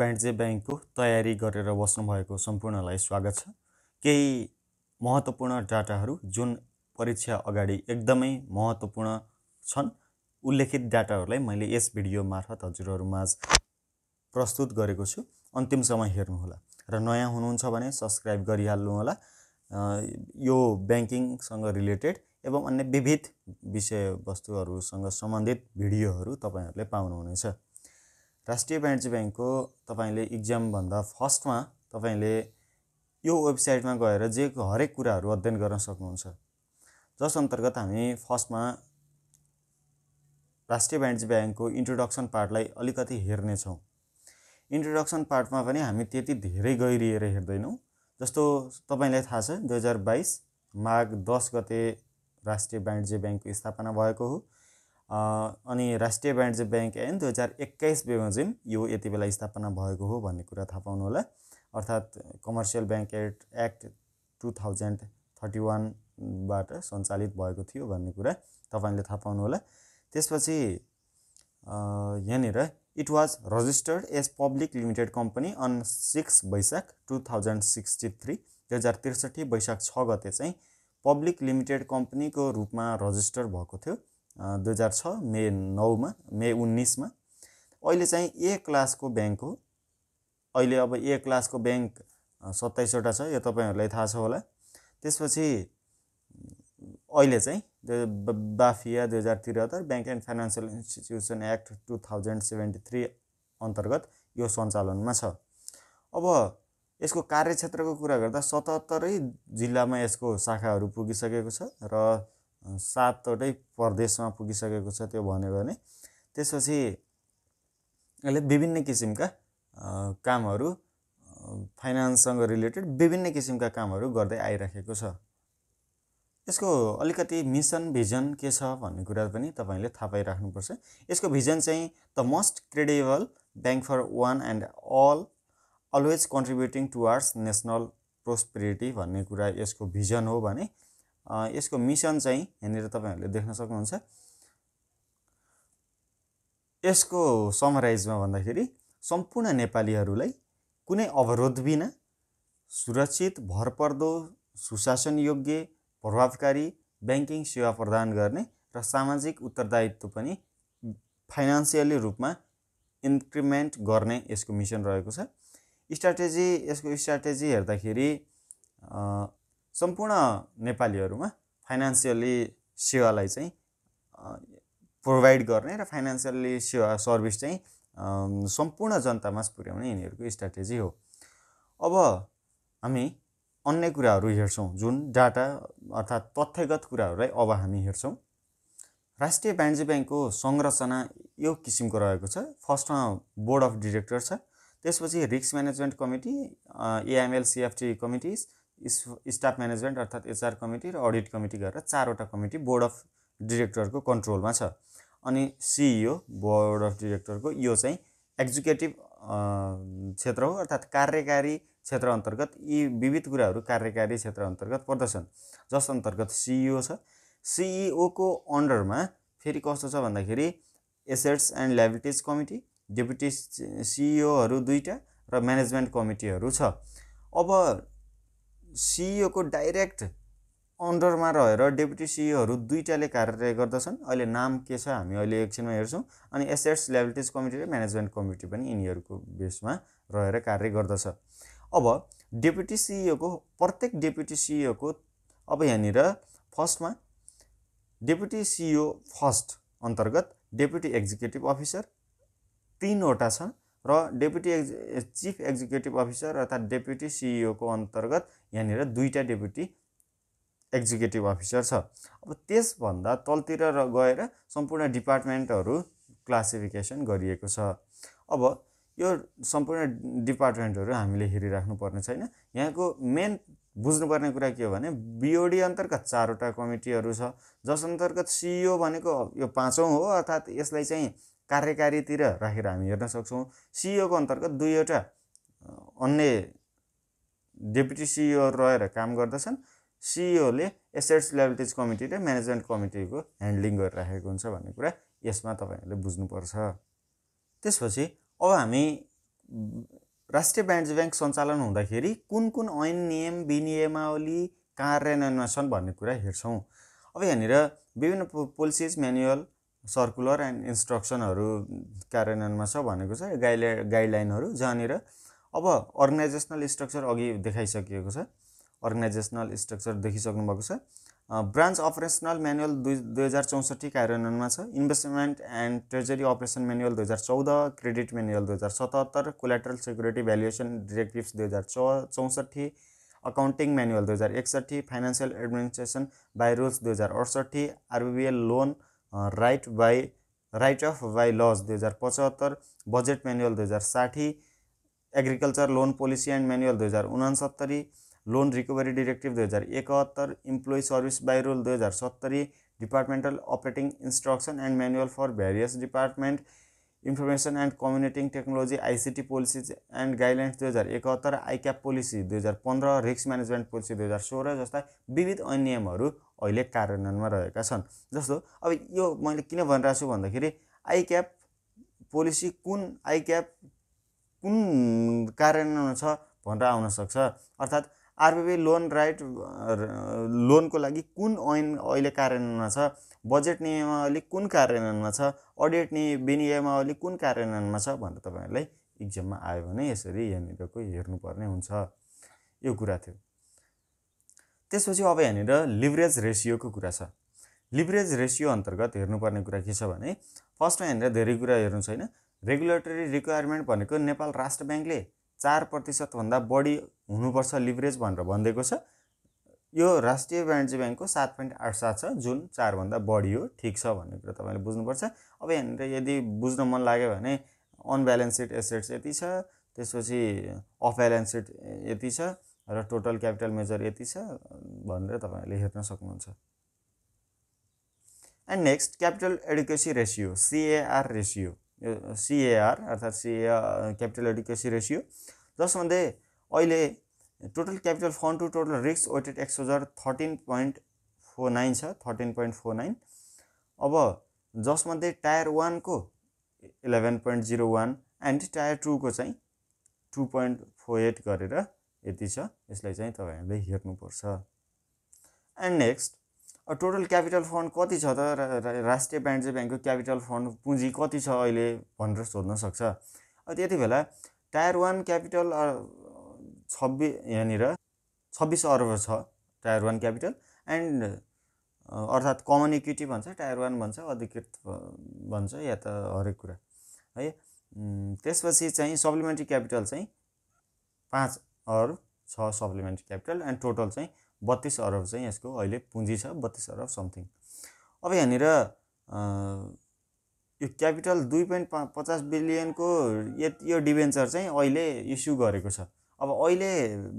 वाणिज्य ब्याङ्कको तयारी गरेर बस्नुभएको सम्पूर्णलाई स्वागत छ केही महत्त्वपूर्ण डाटाहरू जुन परीक्षा अगाडि एकदमै महत्त्वपूर्ण छन् उल्लेखित डाटाहरूलाई मैले यस भिडियो मार्फत माझ प्रस्तुत गरेको छु अन्तिमसम्म हेर्नुहोला र नयाँ हुनुहुन्छ भने सब्सक्राइब गरिहाल्नुहोला यो ब्याङ्किङसँग रिलेटेड एवं अन्य विविध विषयवस्तुहरूसँग सम्बन्धित भिडियोहरू तपाईँहरूले पाउनुहुनेछ राष्ट्रिय वाणिज्य ब्याङ्कको तपाईँले इक्जामभन्दा फर्स्टमा तपाईँले यो वेबसाइटमा गएर जे हरेक कुराहरू अध्ययन गर्न सक्नुहुन्छ जस अन्तर्गत हामी फर्स्टमा राष्ट्रिय वाणिज्य ब्याङ्कको इन्ट्रोडक्सन पार्टलाई अलिकति हेर्नेछौँ इन्ट्रोडक्सन पार्टमा पनि हामी त्यति धेरै गहिरिएर हेर्दैनौँ जस्तो तपाईँलाई थाहा छ दुई हजार बाइस माघ दस गते राष्ट्रिय वाणिज्य ब्याङ्कको स्थापना भएको हो अनि राष्ट्रिय वाणिज्य ब्याङ्क ऐन दुई हजार एक्काइस जुन यो यति बेला स्थापना भएको हो भन्ने कुरा थाहा पाउनु होला अर्थात् commercial bank act act two thousand thirty वानबाट सञ्चालित भएको थियो भन्ने कुरा तपाईँले थाहा पाउनु होला त्यसपछि यहाँनिर it was registered as public limited company on six Baishakh two thousand sixty three दुई हजार त्रिसठी वैशाख छ गते चाहिँ पब्लिक लिमिटेड कम्पनीको रूपमा रजिस्टर भएको थियो दुई हजार छ मे नौमा मे उन्नाइसमा अहिले चाहिँ ए क्लासको ब्याङ्क हो अहिले अब ए क्लासको ब्याङ्क सत्ताइसवटा छ यो तपाईँहरूलाई थाहा छ होला त्यसपछि अहिले चाहिँ बाफिया दुई हजार त्रिहत्तर bank and financial institution act two thousand seventy three अन्तर्गत यो सञ्चालनमा छ अब यसको कार्यक्षेत्रको कुरा गर्दा सतहत्तरै जिल्लामा यसको शाखाहरू पुगिसकेको छ र सातवटै प्रदेशमा पुगिसकेको छ त्यो भन्यो भने त्यसपछि यसले विभिन्न किसिमका कामहरू फाइनान्ससँग रिलेटेड विभिन्न किसिमका कामहरू गर्दै आइराखेको छ यसको अलिकति मिसन भिजन के छ भन्ने कुरा पनि तपाईँले थाहा पाइराख्नुपर्छ यसको भिजन चाहिँ the most credible bank for one and all always contributing towards national prosperity भन्ने कुरा यसको भिजन हो भने यसको मिसन चाहिँ यहाँनिर तपाईँहरूले देख्न सक्नुहुन्छ यसको समराइजमा भन्दाखेरि सम्पूर्ण नेपालीहरूलाई कुनै अवरोध बिना सुरक्षित भरपर्दो सुशासन योग्य प्रभावकारी ब्याङ्किङ सेवा प्रदान गर्ने र सामाजिक उत्तरदायित्व पनि फाइनेन्सियली रूपमा इन्क्रिमेन्ट गर्ने यसको मिसन रहेको छ स्ट्राटेजी यसको स्ट्राटेजी हेर्दाखेरि सम्पूर्ण नेपालीहरूमा फाइनेन्सियल्ली सेवालाई चाहिँ प्रोभाइड गर्ने र फाइनेन्सियल्ली सेवा सर्भिस चाहिँ सम्पूर्ण जनतामा पुर्याउने यिनीहरूको स्ट्राटेजी हो अब हामी अन्य कुराहरू हेर्छौँ जुन डाटा अर्थात् तथ्यगत कुराहरूलाई अब हामी हेर्छौँ राष्ट्रिय वाणिज्य ब्याङ्कको संरचना यो किसिमको रहेको छ फर्स्टमा बोर्ड अफ डिरेक्टर छ त्यसपछि risk management committee AML CFT committees staff management अर्थात् एचआर कमिटी र अडिट कमिटी गरेर चारवटा कमिटी बोर्ड अफ डिरेक्टरको कन्ट्रोलमा छ अनि सिइओ बोर्ड अफ डिरेक्टरको यो चाहिँ एक्जिक्युटिभ क्षेत्र हो अर्थात् कार्यकारी क्षेत्र अन्तर्गत यी विविध कुराहरू कार्यकारी क्षेत्र अन्तर्गत पर्दछन् जस अन्तर्गत सिइओ छ सिइओको अन्डरमा फेरि कस्तो छ भन्दाखेरि assets and liabilities committee deputy सिइओहरू दुईवटा र म्यानेजमेन्ट कमिटीहरू छ अब सिइओको डाइरेक्ट अन्डरमा रहेर डेप्युटी सिइओहरू e दुईवटाले कार्य गर्दछन् अहिले नाम के छ हामी अहिले एकछिनमा हेर्छौँ अनि एसेट्स ल्याबिलिटिज कमिटी र म्यानेजमेन्ट कमिटी पनि यिनीहरूको बेसमा रहेर कार्य गर्दछ अब डेपुटी सिइओको e प्रत्येक डेपुटी सिइओको e अब यहाँनिर फर्स्टमा डेपुटी सिइओ फर्स्ट अन्तर्गत डेपुटी एक्जिक्युटिभ अफिसर तिनवटा छन् र डेपुटी एक्ज चिफ एक्जिक्युटिभ अफिसर अर्थात् डेप्युटी सिइओको अन्तर्गत यहाँनिर दुईवटा डेपुटी एक्जिक्युटिभ अफिसर छ अब त्यसभन्दा तलतिर र गएर सम्पूर्ण डिपार्टमेन्टहरू क्लासिफिकेसन गरिएको छ अब यो सम्पूर्ण डिपार्टमेन्टहरू हामीले हेरिराख्नुपर्ने छैन यहाँको मेन बुझ्नुपर्ने कुरा के हो भने बिओडी अन्तर्गत चारवटा कमिटीहरू छ जस अन्तर्गत सिइओ भनेको यो पाँचौँ हो अर्थात् यसलाई चाहिँ कार्यकारीतिर राखेर हामी हेर्न सक्छौँ सिइओको e अन्तर्गत दुईवटा अन्य डेप्युटी सिइओ e रहेर काम गर्दछन् सिइओले e एसेट्स लेबिलिटिज कमिटी र म्यानेजमेन्ट कमिटीको ह्यान्डलिङ गरिराखेको हुन्छ भन्ने कुरा यसमा तपाईँहरूले बुझ्नुपर्छ त्यसपछि अब हामी राष्ट्रिय वाणिज्य ब्याङ्क सञ्चालन हुँदाखेरि कुन कुन ऐन नियम विनियमावली कार्यान्वयनमा छन् भन्ने कुरा हेर्छौँ अब यहाँनिर विभिन्न पोलिसिज म्यानुअल सर्कुलर एन्ड इन्स्ट्रक्सनहरू कार्यान्वयनमा छ भनेको छ गाइडला गाइडलाइनहरू जहाँनिर अब अर्गनाइजेसनल स्ट्रक्चर अघि देखाइसकिएको छ अर्गनाइजेसनल स्ट्रक्चर देखिसक्नु भएको छ ब्रान्च अपरेसनल म्यानुअल दुई दुई हजार चौसठी कार्यान्वयनमा छ investment and treasury operation manual दुई हजार चौध क्रेडिट म्यानुअल दुई हजार सतहत्तर कोलेट्रल सेक्युरिटी भ्यालुएसन डिरेक्टिभ्स दुई हजार चौ चौसठी अकाउन्टिङ म्यानुअल दुई हजार एकसट्ठी फाइनेन्सियल एडमिनिस्ट्रेसन बाई रुल्स दुई हजार अडसट्ठी RBBL loan write by write off by laws दुई हजार पचहत्तर बजेट मेनुअल दुई हजार साठी agriculture loan policy and manual दुई हजार उनसत्तरी लोन रिकवरी डिरेक्टिव दुई हजार एकहत्तर इम्प्लोइ सर्विस बाई रूल दुई हजार सत्तरी departmental operating instruction and manual for various department information and communication technology ICT policies and guidelines दुई हजार एकहत्तर आइक्याप पोलिसी दुई हजार पन्ध्र रिक्स म्यानेजमेन्ट पोलिसी दुई हजार सोह्र जस्ता विविध अनियमहरू अहिले कार्यान्वयनमा रहेका छन् जस्तो अब यो मैले किन भनिरहेको छु भन्दाखेरि आइक्याप पोलिसी कुन आइक्याप कुन कार्यान्वयनमा छ भनेर आउनसक्छ अर्थात् आरबिआई लोन राइट लोनको लागि कुन ऐन अहिले कार्यान्वयनमा छ बजेट नियमावली कुन कार्यान्वयनमा छ अडिट नि विनियमावली कुन कार्यान्वयनमा छ भनेर तपाईँहरूलाई इक्जाममा आयो भने यसरी यहाँनिरको हेर्नुपर्ने हुन्छ यो कुरा थियो त्यसपछि अब यहाँनिर लिभरेज रेसियोको कुरा छ लिभरेज रेसियो अन्तर्गत हेर्नुपर्ने कुरा के छ भने फर्स्टमा यहाँनिर धेरै कुरा हेर्नु छैन रेगुलेटरी रिक्वायरमेन्ट भनेको नेपाल राष्ट्र ब्याङ्कले चार प्रतिशतभन्दा बढी हुनुपर्छ लिभरेज भनेर भनिदिएको छ यो राष्ट्रिय वाणिज्य ब्याङ्कको सात पोइन्ट आठ सात छ जुन चारभन्दा बढी हो ठिक छ भन्ने कुरा तपाईँले बुझ्नुपर्छ अब यहाँनिर यदि बुझ्न मन लाग्यो भने अनब्यालेन्सेड एसेट्स यति छ त्यसपछि अफ ब्यालेन्स यति छ र टोटल क्यापिटल मेजर यति छ भनेर तपाईँहरूले हेर्न सक्नुहुन्छ and next capital adequacy ratio CAR ratio यो सिएआर अर्थात् सिए क्यापिटल एडुकेसी रेसियो जसमध्ये अहिले total capital fund to total रिक्स weighted exposure thirteen point four nine छ थर्टिन पोइन्ट फोर नाइन अब जसमध्ये टायर वानको eleven point zero one and tier टूको चाहिँ टु पोइन्ट फोर एट गरेर यति छ यसलाई चाहिँ तपाईँहरूले हेर्नुपर्छ and next total capital fund कति छ त राष्ट्रिय वाणिज्य ब्याङ्कको क्यापिटल फन्ड पुँजी कति छ अहिले भनेर सोध्न सक्छ त्यति बेला टायर वान क्यापिटल छब्बिस यहाँनिर छब्बिस अर्ब छ टायर वान क्यापिटल एन्ड अर्थात् कमन इक्विटी भन्छ टायर वान भन्छ अधिकृत भन्छ या त हरेक कुरा है त्यसपछि चाहिँ सप्लिमेन्ट्री क्यापिटल चाहिँ पाँच अर्ब छ सप्लिमेन्ट्री क्यापिटल एन्ड टोटल चाहिँ बत्तिस अरब चाहिँ यसको अहिले पुँजी छ बत्तिस अरब समथिङ अब यहाँनिर यो क्यापिटल दुई पोइन्ट पचास बिलियनको यो डिभेन्चर चाहिँ अहिले इस्यु गरेको छ अब अहिले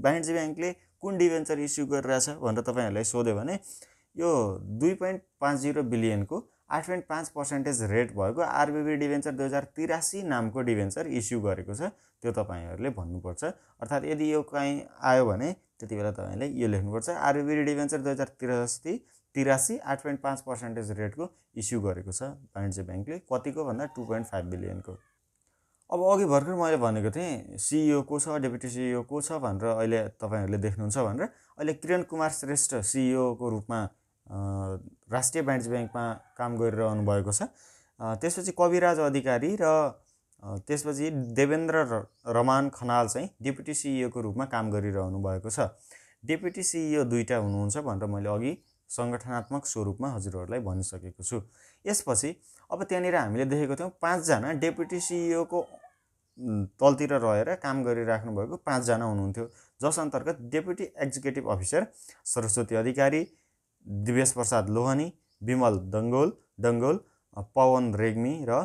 वाणिज्य ब्याङ्कले कुन डिभेन्चर इस्यु गरिरहेछ भनेर तपाईँहरूलाई सोध्यो भने यो दुई पोइन्ट पाँच जिरो बिलियनको आठ पोइन्ट पाँच पर्सेन्टेज रेट भएको आरबिबी डिभेन्चर दुई हजार तिरासी नामको डिभेन्चर इस्यु गरेको छ त्यो तपाईँहरूले भन्नुपर्छ अर्थात् यदि यो कहीँ आयो भने त्यति बेला तपाईँले यो लेख्नुपर्छ आरबिबी डिभेन्चर दुई हजार तिरासी तिरासी आठ पोइन्ट पाँच पर्सेन्टेज रेटको इस्यु गरेको छ वाणिज्य ब्याङ्कले कतिको भन्दा टु पोइन्ट फाइभ बिलियनको अब अघि भर्खर मैले भनेको थिएँ सिइओ e को छ डेप्युटी सिइओ e को छ भनेर अहिले तपाईँहरूले देख्नुहुन्छ भनेर अहिले किरण कुमार श्रेष्ठ सिइओको e रूपमा राष्ट्रिय वाणिज्य ब्याङ्कमा काम गरिरहनु भएको छ त्यसपछि कविराज अधिकारी र त्यसपछि देवेन्द्र रमान खनाल चाहिँ डेप्युटी सिइओको रूपमा काम गरिरहनु भएको छ डेप्युटी सिइओ दुईवटा हुनुहुन्छ भनेर मैले अघि सङ्गठनात्मक स्वरूपमा हजुरहरूलाई भनिसकेको छु यसपछि अब त्यहाँनिर हामीले देखेको थियौँ पाँचजना डेपुटी सिइओको तलतिर रहेर काम गरिराख्नुभएको पाँचजना हुनुहुन्थ्यो जस अन्तर्गत deputy executive officer Saraswati Adhikari Divesh Prasad Lohani Bimal Dangol Dangol Pawan Regmi र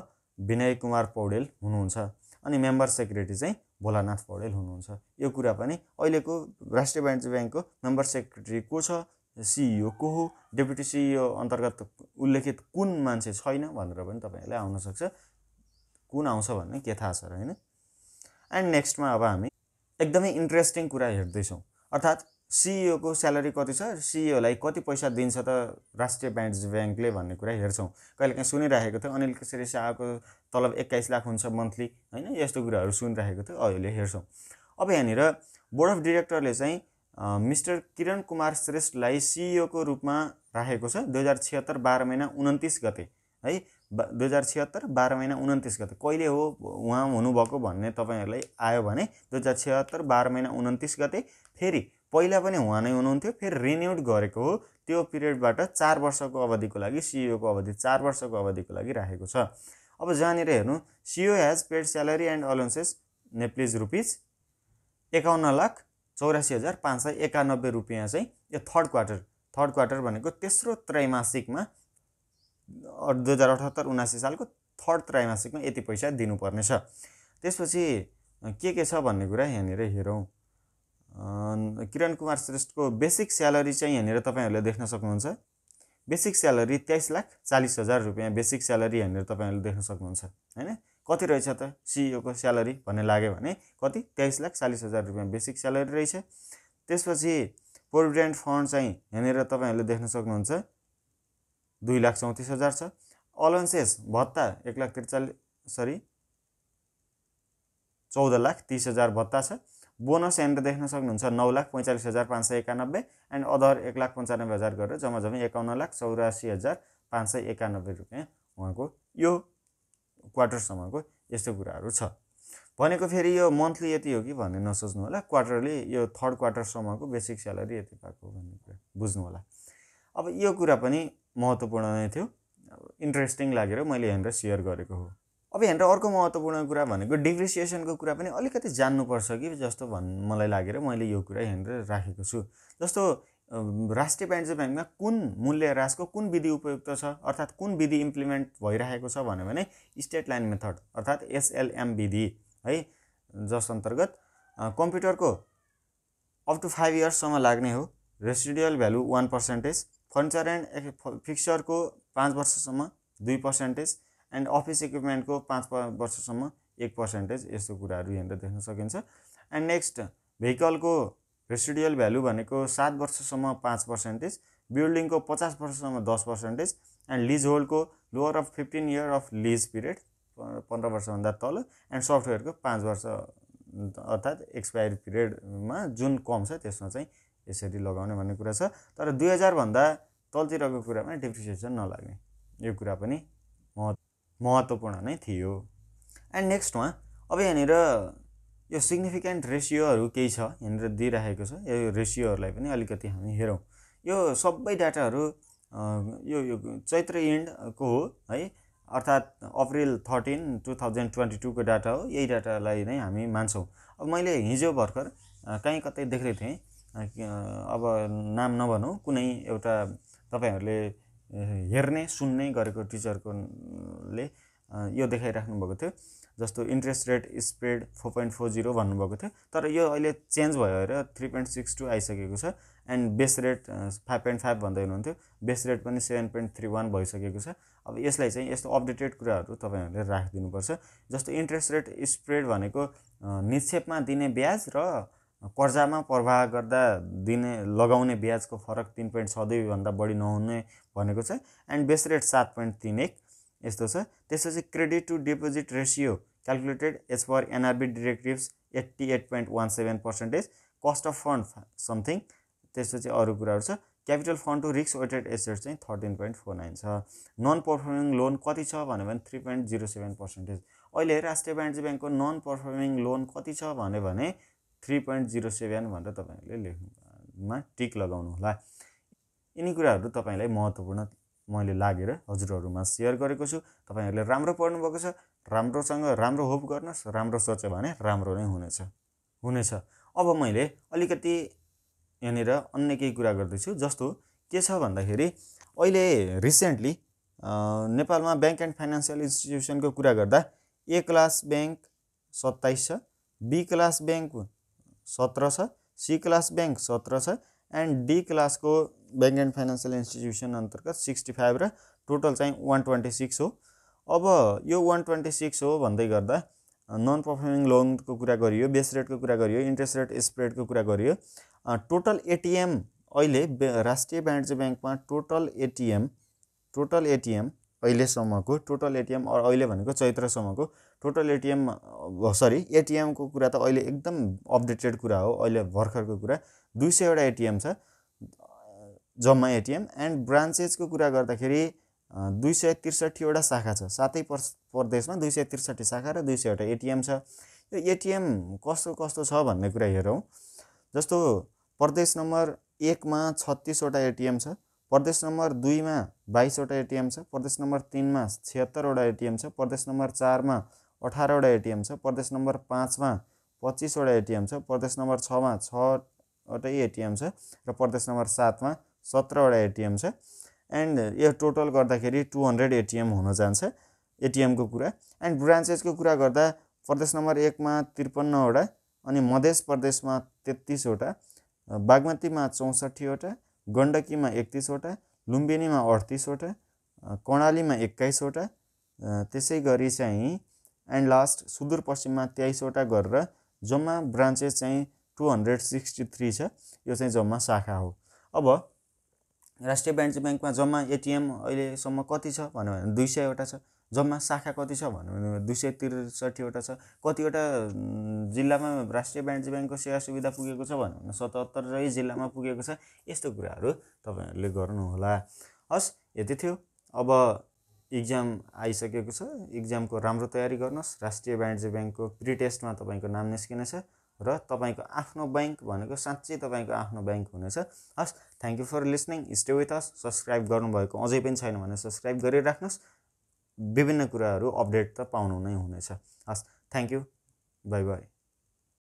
विनय कुमार पौडेल हुनुहुन्छ अनि मेम्बर सेक्रेटरी चाहिँ भोलानाथ पौडेल हुनुहुन्छ यो कुरा पनि अहिलेको राष्ट्रिय वाणिज्य ब्याङ्कको मेम्बर सेक्रेटरी को छ सिइओ e को हो डेप्युटी सिइओ e अन्तर्गत उल्लेखित कुन मान्छे छैन भनेर पनि तपाईँहरूलाई आउनसक्छ कुन आउँछ भन्ने के थाहा छ र होइन एन्ड नेक्स्टमा अब हामी एकदमै इन्ट्रेस्टिङ कुरा हेर्दैछौँ अर्थात् सिइओको e स्यालेरी कति छ सिइओलाई कति पैसा दिन्छ त राष्ट्रिय वाणिज्य ब्याङ्कले भन्ने कुरा हेर्छौँ कहिलेकाहीँ सुनिराखेको थियो अनिल केसरी शाहको तलब एक्काइस लाख हुन्छ मन्थली होइन यस्तो कुराहरू सुनिराखेको थियो अहिले हेर्छौँ अब यहाँनिर बोर्ड अफ डिरेक्टरले चाहिँ मिस्टर किरण कुमार श्रेष्ठलाई सिइओको रूपमा राखेको छ दुई हजार छिहत्तर बाह्र महिना उन्तिस गते है दुई हजार छिहत्तर बाह्र महिना उन्तिस गते कहिले हो उहाँ हुनुभएको भन्ने तपाईँहरूलाई आयो भने दुई हजार छिहत्तर बाह्र महिना उन्तिस गते फेरि पहिला पनि उहाँ नै हुनुहुन्थ्यो फेरि रिन्युड गरेको हो त्यो पिरियडबाट चार वर्षको अवधिको लागि सिइओको अवधि चार वर्षको अवधिको लागि राखेको छ अब जहाँनिर हेर्नु CEO has paid salary and allowances Nepalese rupees एकाउन्न लाख चौरासी हजार पाँच सय एकानब्बे रुपियाँ चाहिँ यो थर्ड क्वार्टर थर्ड क्वार्टर भनेको तेस्रो त्रैमासिकमा दुई हजार अठहत्तर उनासी सालको थर्ड त्रैमासिकमा यति पैसा दिनुपर्नेछ त्यसपछि के के छ भन्ने कुरा यहाँनिर हेरौँ किरण कुमार श्रेष्ठको बेसिक स्यालेरी चाहिँ यहाँनिर तपाईँहरूले देख्न सक्नुहुन्छ बेसिक स्यालेरी तेइस लाख चालिस हजार रुपियाँ बेसिक स्यालेरी यहाँनिर तपाईँहरूले देख्न सक्नुहुन्छ होइन कति रहेछ त सिइओको e स्यालेरी भन्ने लाग्यो भने कति तेइस लाख चालिस हजार रुपियाँ बेसिक स्यालेरी रहेछ त्यसपछि प्रोभिडेन्ट फन्ड चाहिँ यहाँनिर तपाईँहरूले देख्न सक्नुहुन्छ दुई लाख चौतिस हजार छ अलाउन्सेस भत्ता एक लाख त्रिचालिस सरी चौध लाख तिस हजार भत्ता छ बोनस यहाँनिर देख्न सक्नुहुन्छ नौ लाख पैँचालिस हजार पाँच सय एकानब्बे एन्ड अदर एक लाख पन्चानब्बे हजार गरेर जम्मा जम्मा एकाउन्न लाख चौरासी हजार पाँच सय एकानब्बे रुपियाँ उहाँको यो क्वार्टरसम्मको यस्तो कुराहरू छ भनेको फेरि यो मन्थली यति हो कि भन्ने नसोच्नु होला क्वार्टरली यो थर्ड क्वार्टरसम्मको बेसिक स्यालेरी यति पाएको भन्ने कुरा बुझ्नु होला अब यो कुरा पनि महत्त्वपूर्ण नै थियो अब इन्ट्रेस्टिङ लागेर मैले यहाँनिर सेयर गरेको हो अब यहाँनिर अर्को महत्त्वपूर्ण कुरा भनेको डिप्रिसिएसनको कुरा पनि अलिकति जान्नुपर्छ कि जस्तो भन् मलाई लागेर मैले यो कुरा यहाँनिर राखेको छु जस्तो राष्ट्रिय वाणिज्य ब्याङ्कमा कुन मूल्य ह्रासको कुन विधि उपयुक्त छ अर्थात् कुन विधि इम्प्लिमेन्ट भइरहेको छ भन्यो भने स्टेट लाइन मेथड अर्थात् एसएलएम विधि है जस अन्तर्गत कम्प्युटरको अप टु फाइभ इयर्ससम्म लाग्ने हो residual value one percentage furniture and फिक्सरको पाँच वर्षसम्म दुई पर्सेन्टेज एन्ड अफिस इक्विपमेन्टको पाँच वर्षसम्म एक पर्सेन्टेज यस्तो कुराहरू यहाँनिर देख्न सकिन्छ एन्ड नेक्स्ट भेहिकलको रेसिडियल भ्यालु भनेको सात वर्षसम्म पाँच पर्सेन्टेज बिल्डिङको पचास वर्षसम्म दस पर्सेन्टेज एन्ड लिज होल्डको lower of fifteen year of lease period पन्ध्र वर्षभन्दा तल एन्ड सफ्टवेयरको पाँच वर्ष अर्थात् एक्सपायरी पिरियडमा जुन कम छ त्यसमा चाहिँ यसरी लगाउने भन्ने कुरा छ तर दुई हजारभन्दा तलतिरको कुरामा डिप्रिसिएसन नलाग्ने यो कुरा पनि महत्त्वपूर्ण नै थियो एन्ड नेक्स्टमा अब यहाँनिर यो सिग्निफिकेन्ट रेसियोहरू केही छ यहाँनिर दिइराखेको छ यो रेसियोहरूलाई पनि अलिकति हामी हेरौँ यो सबै डाटाहरू यो यो चैत्र इन्डको हो है अर्थात् April thirteen two thousand twenty टूको डाटा हो यही डाटालाई नै हामी मान्छौँ अब मैले हिजो भर्खर कहीँ कतै देख्दै थिएँ अब नाम नभनौँ कुनै एउटा तपाईँहरूले हेर्ने सुन्ने गरेको टिचरकोले यो देखाइराख्नु भएको थियो जस्तो interest rate spread four point four zero भन्नुभएको थियो तर यो अहिले चेन्ज भयो अरे थ्री पोइन्ट सिक्स टू आइसकेको छ and base rate five point five भन्दै हुनुहुन्थ्यो बेस रेट पनि सेभेन पोइन्ट थ्री वान भइसकेको छ अब यसलाई चाहिँ यस्तो अपडेटेड कुराहरू तपाईँहरूले राखिदिनुपर्छ जस्तो इन्ट्रेस्ट रेट स्प्रेड भनेको निक्षेपमा दिने ब्याज र कर्जामा प्रवाह गर्दा दिने लगाउने ब्याजको फरक तिन पोइन्ट छ बढी नहुने भनेको छ एन्ड बेस रेट सात पोइन्ट तिन एक यस्तो छ त्यसपछि credit to deposit ratio calculated as per NRB directives eighty eight point one seven percentage cost of fund something त्यसपछि अरू कुराहरू छ क्यापिटल फन्ड टु रिक्स वेटेड एसेट चाहिँ थर्टिन पोइन्ट फोर नाइन छ नन पर्फर्मिङ लोन कति छ भन्यो भने three point zero seven percentage अहिले राष्ट्रिय वाणिज्य ब्याङ्कको नन पर्फर्मिङ लोन कति छ भन्यो भने थ्री पोइन्ट जिरो सेभेन भनेर तपाईँहरूले लेख्नुमा टिक लगाउनु होला यिनी कुराहरू तपाईँलाई महत्त्वपूर्ण मैले लागेर हजुरहरूमा सेयर गरेको छु तपाईँहरूले राम्रो पढ्नुभएको छ राम्रोसँग राम्रो होप गर्नुहोस् राम्रो सोच्यो भने राम्रो नै हुनेछ हुनेछ अब मैले अलिकति यहाँनिर अन्य केही कुरा गर्दैछु जस्तो के छ भन्दाखेरि अहिले रिसेन्टली नेपालमा ब्याङ्क एन्ड फाइनेन्सियल इन्स्टिट्युसनको कुरा गर्दा ए क्लास ब्याङ्क सत्ताइस छ बी क्लास ब्याङ्क सत्र छ सी क्लास ब्याङ्क सत्र छ एन्ड डी क्लासको ब्याङ्क एन्ड फाइनेन्सियल इन्स्टिट्युसन अन्तर्गत सिक्सटी फाइभ र टोटल चाहिँ वान ट्वेन्टी सिक्स हो अब यो वान ट्वेन्टी सिक्स हो भन्दै गर्दा नन पर्फर्मिङ लोनको कुरा गरियो बेस रेटको कुरा गरियो इन्ट्रेस्ट रेट स्प्रेडको कुरा गरियो टोटल एटिएम अहिले राष्ट्रिय वाणिज्य ब्याङ्कमा टोटल एटिएम टोटल एटिएम अहिलेसम्मको टोटल एटिएम अहिले भनेको चैत्रसम्मको टोटल एटिएम सरी एटिएमको कुरा त अहिले एकदम अपडेटेड कुरा हो अहिले भर्खरको कुरा दुई सयवटा एटिएम छ जम्मा एटिएम एन्ड ब्रान्चेजको कुरा गर्दाखेरि दुई सय त्रिसठीवटा शाखा छ सातै प्रदेशमा दुई सय त्रिसठी शाखा र दुई सयवटा एटिएम छ यो एटिएम कस्तो कस्तो छ भन्ने कुरा हेरौँ जस्तो प्रदेश नम्बर एकमा छत्तिसवटा एटिएम छ प्रदेश नम्बर दुईमा बाइसवटा एटिएम छ प्रदेश नम्बर तिनमा छिहत्तरवटा एटिएम छ प्रदेश नम्बर चारमा अठारवटा एटिएम छ प्रदेश नम्बर पाँचमा पच्चिसवटा एटिएम छ प्रदेश नम्बर छमा छवटै एटिएम छ र प्रदेश नम्बर सातमा सत्रवटा एटिएम छ एन्ड यो टोटल गर्दाखेरि टु हन्ड्रेड एटिएम हुन जान्छ एटिएमको कुरा एन्ड ब्रान्चेसको कुरा गर्दा प्रदेश नम्बर एकमा त्रिपन्नवटा अनि मधेस प्रदेशमा तेत्तिसवटा बागमतीमा चौसठीवटा गण्डकीमा एकतिसवटा लुम्बिनीमा अडतिसवटा कर्णालीमा एक्काइसवटा त्यसै गरी चाहिँ एन्ड लास्ट सुदूरपश्चिममा तेइसवटा गरेर जम्मा ब्रान्चेस चाहिँ टु हन्ड्रेड सिक्सटी थ्री छ यो चाहिँ जम्मा शाखा हो अब राष्ट्रिय वाणिज्य ब्याङ्कमा जम्मा एटिएम अहिलेसम्म कति छ भन्यो भने दुई सयवटा छ जम्मा शाखा कति छ भन्यो भने दुई सय त्रिसठीवटा छ कतिवटा जिल्लामा राष्ट्रिय वाणिज्य ब्याङ्कको सेवा सुविधा पुगेको छ भन्यो भने सतहत्तरै जिल्लामा पुगेको छ यस्तो कुराहरू तपाईँहरूले गर्नुहोला हस् यति थियो अब इक्जाम आइसकेको छ इक्जामको राम्रो तयारी गर्नुहोस् राष्ट्रिय वाणिज्य ब्याङ्कको प्रिटेस्टमा तपाईँको नाम निस्किनेछ र तपाईँको आफ्नो ब्याङ्क भनेको साँच्चै तपाईँको आफ्नो ब्याङ्क हुनेछ हस् thank you for listening stay with us subscribe गर्नुभएको अझै पनि छैन भने सब्सक्राइब गरिराख्नुहोस् विभिन्न कुराहरू अपडेट त पाउनु नै हुनेछ हस् थ्याङ्क यू बाई बाई